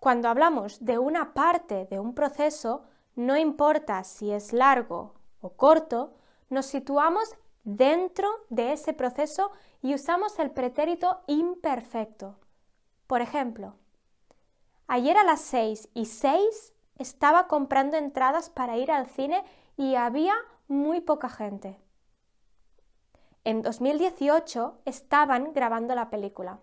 Cuando hablamos de una parte de un proceso, no importa si es largo o corto, nos situamos dentro de ese proceso y usamos el pretérito imperfecto. Por ejemplo, ayer a las 6 y 6 estaba comprando entradas para ir al cine y había muy poca gente. En 2018 estaban grabando la película.